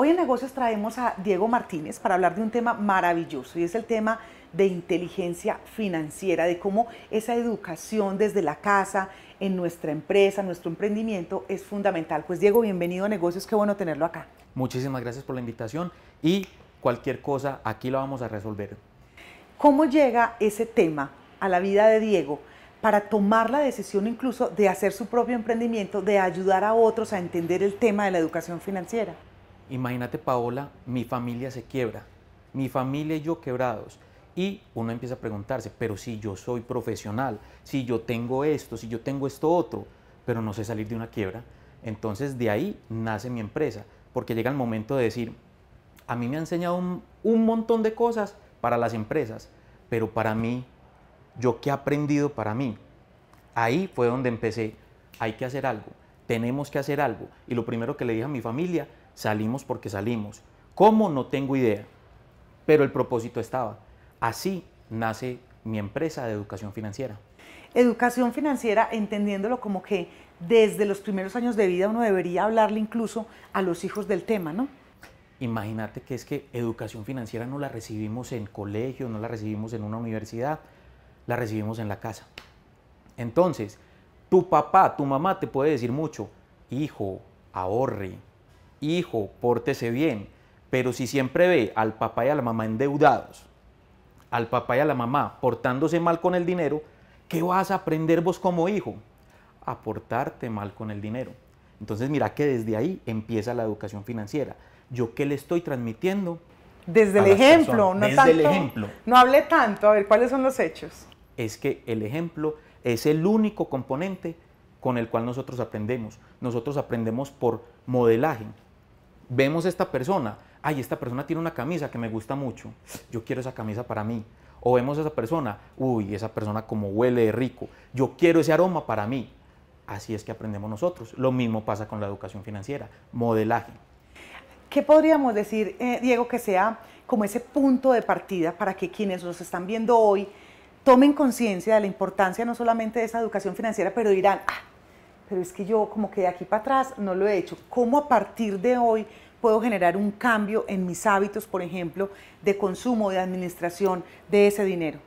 Hoy en negocios traemos a Diego Martínez para hablar de un tema maravilloso y es el tema de inteligencia financiera, de cómo esa educación desde la casa, en nuestra empresa, nuestro emprendimiento es fundamental. Pues Diego, bienvenido a negocios, qué bueno tenerlo acá. Muchísimas gracias por la invitación y cualquier cosa aquí lo vamos a resolver. ¿Cómo llega ese tema a la vida de Diego? para tomar la decisión incluso de hacer su propio emprendimiento, de ayudar a otros a entender el tema de la educación financiera. Imagínate, Paola, mi familia se quiebra, mi familia y yo quebrados. Y uno empieza a preguntarse, pero si yo soy profesional, si yo tengo esto, si yo tengo esto otro, pero no sé salir de una quiebra, entonces de ahí nace mi empresa, porque llega el momento de decir, a mí me han enseñado un, un montón de cosas para las empresas, pero para mí, yo qué he aprendido para mí. Ahí fue donde empecé, hay que hacer algo, tenemos que hacer algo. Y lo primero que le dije a mi familia Salimos porque salimos. ¿Cómo? No tengo idea. Pero el propósito estaba. Así nace mi empresa de educación financiera. Educación financiera, entendiéndolo como que desde los primeros años de vida uno debería hablarle incluso a los hijos del tema, ¿no? Imagínate que es que educación financiera no la recibimos en colegio, no la recibimos en una universidad, la recibimos en la casa. Entonces, tu papá, tu mamá te puede decir mucho, hijo, ahorre, hijo, pórtese bien. Pero si siempre ve al papá y a la mamá endeudados, al papá y a la mamá portándose mal con el dinero, ¿qué vas a aprender vos como hijo? A portarte mal con el dinero. Entonces mira que desde ahí empieza la educación financiera. ¿Yo qué le estoy transmitiendo? Desde el ejemplo, no Desde el ejemplo. No hable tanto, a ver cuáles son los hechos. Es que el ejemplo es el único componente con el cual nosotros aprendemos. Nosotros aprendemos por modelaje vemos esta persona, ay, esta persona tiene una camisa que me gusta mucho, yo quiero esa camisa para mí. O vemos a esa persona, uy, esa persona como huele rico, yo quiero ese aroma para mí. Así es que aprendemos nosotros. Lo mismo pasa con la educación financiera, modelaje. ¿Qué podríamos decir, eh, Diego, que sea como ese punto de partida para que quienes nos están viendo hoy tomen conciencia de la importancia no solamente de esa educación financiera, pero dirán, ah, pero es que yo como que de aquí para atrás no lo he hecho. ¿Cómo a partir de hoy puedo generar un cambio en mis hábitos, por ejemplo, de consumo, de administración de ese dinero?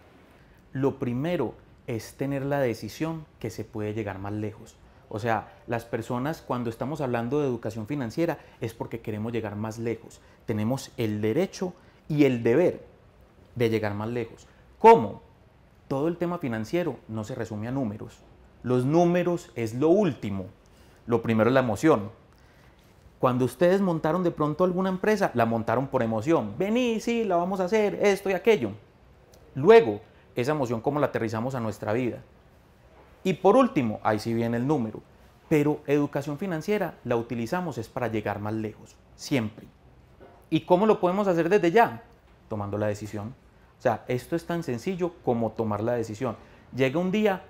Lo primero es tener la decisión que se puede llegar más lejos. O sea, las personas cuando estamos hablando de educación financiera es porque queremos llegar más lejos. Tenemos el derecho y el deber de llegar más lejos. ¿Cómo? Todo el tema financiero no se resume a números los números es lo último. Lo primero es la emoción. Cuando ustedes montaron de pronto alguna empresa, la montaron por emoción. Vení, sí, la vamos a hacer, esto y aquello. Luego, esa emoción cómo la aterrizamos a nuestra vida. Y por último, ahí sí viene el número. Pero educación financiera la utilizamos es para llegar más lejos, siempre. ¿Y cómo lo podemos hacer desde ya? Tomando la decisión. O sea, esto es tan sencillo como tomar la decisión. Llega un día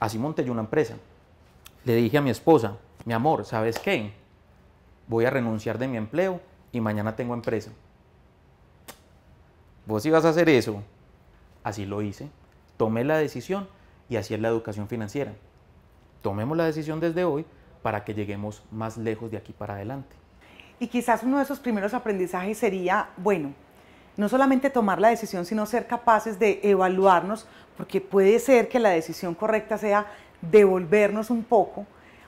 así monté yo una empresa. Le dije a mi esposa, mi amor, ¿sabes qué? Voy a renunciar de mi empleo y mañana tengo empresa. Vos ibas a hacer eso. Así lo hice. Tomé la decisión y así es la educación financiera. Tomemos la decisión desde hoy para que lleguemos más lejos de aquí para adelante. Y quizás uno de esos primeros aprendizajes sería, bueno, no solamente tomar la decisión, sino ser capaces de evaluarnos, porque puede ser que la decisión correcta sea devolvernos un poco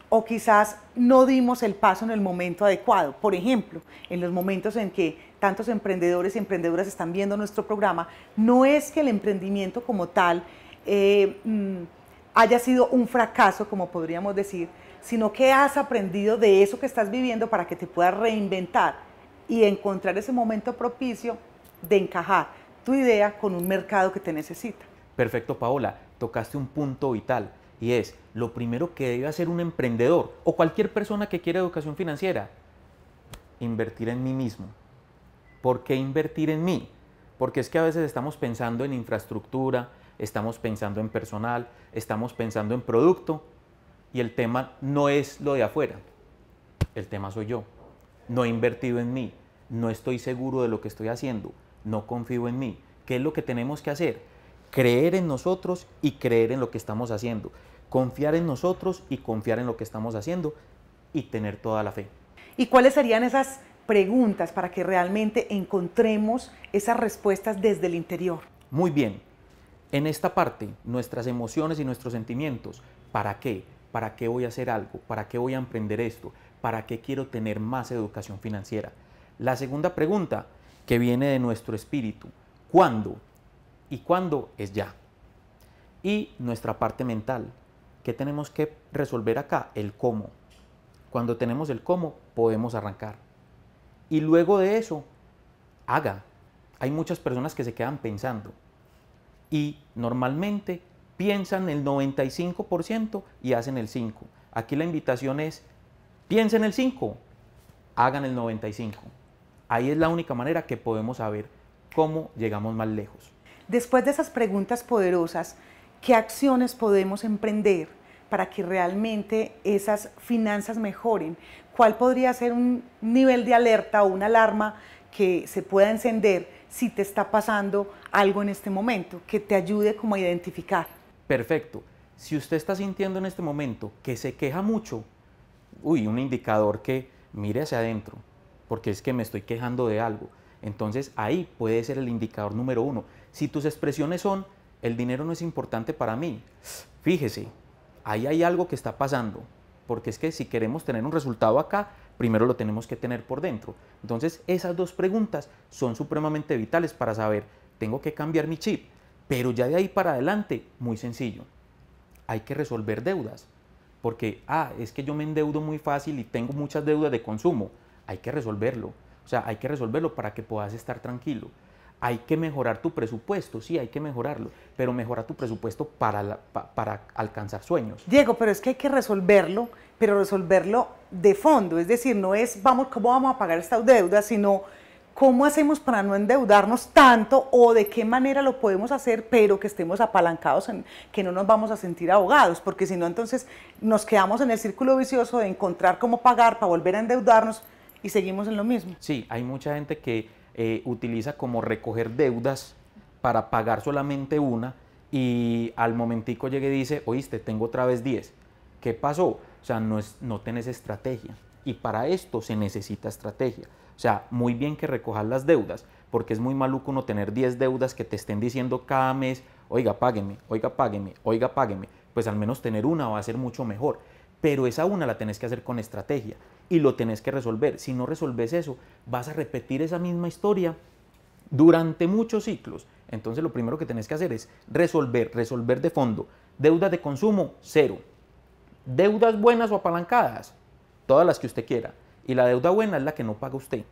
o quizás no dimos el paso en el momento adecuado. Por ejemplo, en los momentos en que tantos emprendedores y emprendedoras están viendo nuestro programa, no es que el emprendimiento como tal eh, mm, haya sido un fracaso, como podríamos decir, sino que has aprendido de eso que estás viviendo para que te puedas reinventar y encontrar ese momento propicio de encajar tu idea con un mercado que te necesita. Perfecto, Paola, tocaste un punto vital y es lo primero que debe hacer un emprendedor o cualquier persona que quiera educación financiera, invertir en mí mismo. ¿Por qué invertir en mí? Porque es que a veces estamos pensando en infraestructura, estamos pensando en personal, estamos pensando en producto y el tema no es lo de afuera, el tema soy yo. No he invertido en mí, no estoy seguro de lo que estoy haciendo, no confío en mí. ¿Qué es lo que tenemos que hacer? Creer en nosotros y creer en lo que estamos haciendo. Confiar en nosotros y confiar en lo que estamos haciendo y tener toda la fe. ¿Y cuáles serían esas preguntas para que realmente encontremos esas respuestas desde el interior? Muy bien. En esta parte, nuestras emociones y nuestros sentimientos, ¿para qué? ¿Para qué voy a hacer algo? ¿Para qué voy a emprender esto? ¿Para qué quiero tener más educación financiera? La segunda pregunta, que viene de nuestro espíritu. ¿Cuándo? Y cuándo es ya. Y nuestra parte mental, ¿qué tenemos que resolver acá? El cómo. Cuando tenemos el cómo, podemos arrancar. Y luego de eso, haga. Hay muchas personas que se quedan pensando. Y normalmente piensan el 95% y hacen el 5%. Aquí la invitación es, piensen el 5%, hagan el 95%. Ahí es la única manera que podemos saber cómo llegamos más lejos. Después de esas preguntas poderosas, ¿qué acciones podemos emprender para que realmente esas finanzas mejoren? ¿Cuál podría ser un nivel de alerta o una alarma que se pueda encender si te está pasando algo en este momento, que te ayude como a identificar? Perfecto. Si usted está sintiendo en este momento que se queja mucho, uy, un indicador que mire hacia adentro, porque es que me estoy quejando de algo. Entonces ahí puede ser el indicador número uno. Si tus expresiones son, el dinero no es importante para mí, fíjese, ahí hay algo que está pasando, porque es que si queremos tener un resultado acá, primero lo tenemos que tener por dentro. Entonces esas dos preguntas son supremamente vitales para saber, tengo que cambiar mi chip, pero ya de ahí para adelante, muy sencillo, hay que resolver deudas. Porque, ah, es que yo me endeudo muy fácil y tengo muchas deudas de consumo hay que resolverlo. O sea, hay que resolverlo para que puedas estar tranquilo. Hay que mejorar tu presupuesto, sí, hay que mejorarlo, pero mejora tu presupuesto para, para alcanzar sueños. Diego, pero es que hay que resolverlo, pero resolverlo de fondo, es decir, no es vamos, cómo vamos a pagar esta deuda, sino cómo hacemos para no endeudarnos tanto o de qué manera lo podemos hacer, pero que estemos apalancados, en, que no nos vamos a sentir ahogados, porque si no, entonces nos quedamos en el círculo vicioso de encontrar cómo pagar para volver a endeudarnos y seguimos en lo mismo. Sí, hay mucha gente que eh, utiliza como recoger deudas para pagar solamente una y al momentico llegue y dice, oíste, tengo otra vez 10. ¿Qué pasó? O sea, no, es, no tenés estrategia. Y para esto se necesita estrategia. O sea, muy bien que recojas las deudas, porque es muy maluco no tener 10 deudas que te estén diciendo cada mes, oiga, págueme, oiga, págueme, oiga, págueme. Pues al menos tener una va a ser mucho mejor pero esa una la tenés que hacer con estrategia y lo tenés que resolver. Si no resolves eso, vas a repetir esa misma historia durante muchos ciclos. Entonces lo primero que tenés que hacer es resolver, resolver de fondo. Deudas de consumo, cero. Deudas buenas o apalancadas, todas las que usted quiera. Y la deuda buena es la que no paga usted.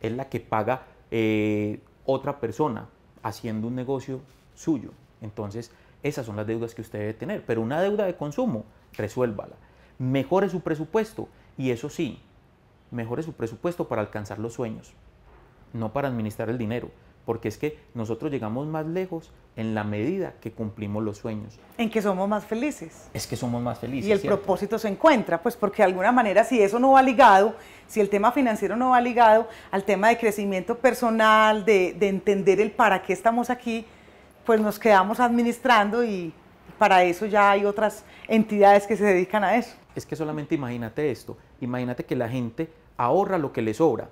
Es la que paga eh, otra persona haciendo un negocio suyo. Entonces, esas son las deudas que usted debe tener, pero una deuda de consumo, resuélvala. Mejore su presupuesto y eso sí, mejore su presupuesto para alcanzar los sueños, no para administrar el dinero, porque es que nosotros llegamos más lejos en la medida que cumplimos los sueños. En que somos más felices. Es que somos más felices. Y el propósito se encuentra, pues porque de alguna manera si eso no va ligado, si el tema financiero no va ligado al tema de crecimiento personal, de entender el para qué estamos aquí, pues nos quedamos administrando y para eso ya hay otras entidades que se dedican a eso. Es que solamente imagínate esto, imagínate que la gente ahorra lo que le sobra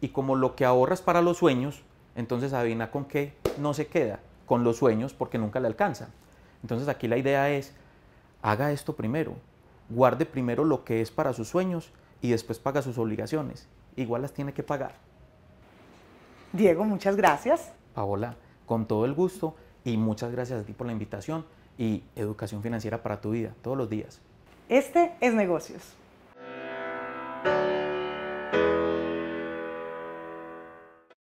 y como lo que ahorras para los sueños, entonces adivina con qué no se queda, con los sueños porque nunca le alcanza. Entonces aquí la idea es, haga esto primero, guarde primero lo que es para sus sueños y después paga sus obligaciones. Igual las tiene que pagar. Diego, muchas gracias. Paola, con todo el gusto y muchas gracias a ti por la invitación y educación financiera para tu vida, todos los días. Este es negocios.